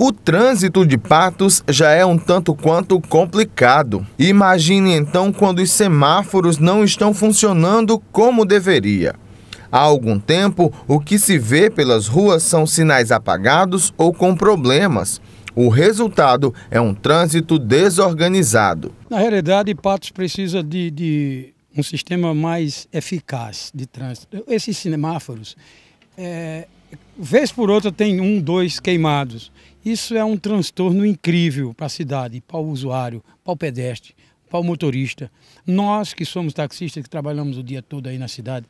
O trânsito de Patos já é um tanto quanto complicado. Imagine então quando os semáforos não estão funcionando como deveria. Há algum tempo, o que se vê pelas ruas são sinais apagados ou com problemas. O resultado é um trânsito desorganizado. Na realidade, Patos precisa de, de um sistema mais eficaz de trânsito. Esses semáforos, é, vez por outra, tem um, dois queimados. Isso é um transtorno incrível para a cidade, para o usuário, para o pedestre, para o motorista. Nós que somos taxistas, que trabalhamos o dia todo aí na cidade,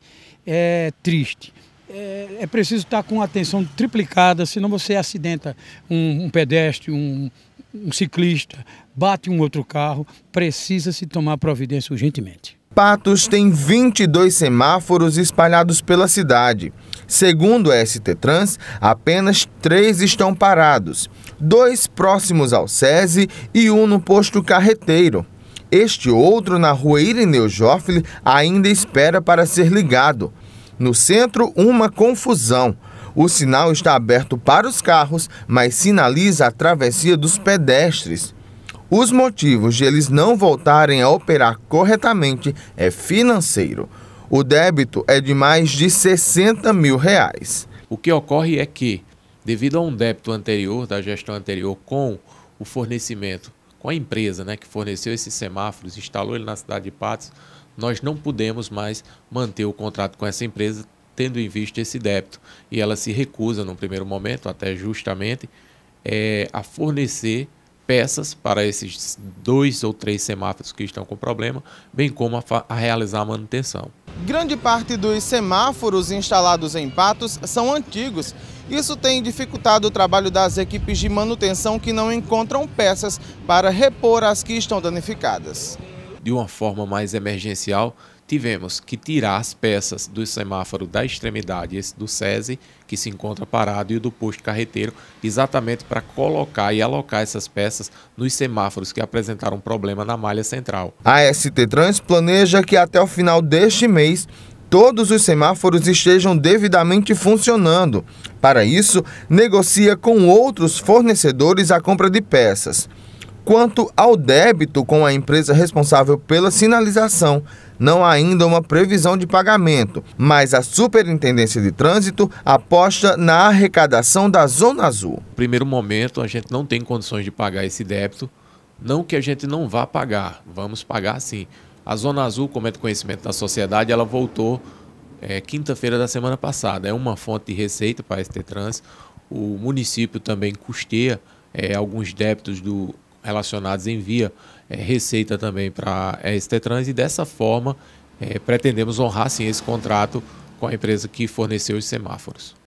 é triste. É, é preciso estar com atenção triplicada, senão você acidenta um, um pedestre, um, um ciclista, bate um outro carro. Precisa se tomar providência urgentemente. Patos tem 22 semáforos espalhados pela cidade. Segundo a ST Trans, apenas três estão parados: dois próximos ao SESI e um no posto carreteiro. Este outro, na rua Irineu Joffre, ainda espera para ser ligado. No centro, uma confusão. O sinal está aberto para os carros, mas sinaliza a travessia dos pedestres. Os motivos de eles não voltarem a operar corretamente é financeiro. O débito é de mais de 60 mil reais. O que ocorre é que, devido a um débito anterior, da gestão anterior, com o fornecimento, com a empresa né, que forneceu esses semáforos, instalou ele na cidade de Patos, nós não pudemos mais manter o contrato com essa empresa, tendo em vista esse débito. E ela se recusa, no primeiro momento, até justamente, é, a fornecer peças para esses dois ou três semáforos que estão com problema, bem como a, a realizar a manutenção. Grande parte dos semáforos instalados em Patos são antigos. Isso tem dificultado o trabalho das equipes de manutenção que não encontram peças para repor as que estão danificadas de uma forma mais emergencial, tivemos que tirar as peças do semáforo da extremidade, esse do SESI, que se encontra parado, e o do posto carreteiro, exatamente para colocar e alocar essas peças nos semáforos que apresentaram problema na malha central. A ST Trans planeja que até o final deste mês todos os semáforos estejam devidamente funcionando. Para isso, negocia com outros fornecedores a compra de peças. Quanto ao débito com a empresa responsável pela sinalização, não há ainda uma previsão de pagamento, mas a Superintendência de Trânsito aposta na arrecadação da Zona Azul. Primeiro momento, a gente não tem condições de pagar esse débito, não que a gente não vá pagar, vamos pagar sim. A Zona Azul, como é de conhecimento da sociedade, ela voltou é, quinta-feira da semana passada. É uma fonte de receita para a ST Trans. O município também custeia é, alguns débitos do relacionados envia é, receita também para a é, Trans e dessa forma é, pretendemos honrar sim esse contrato com a empresa que forneceu os semáforos.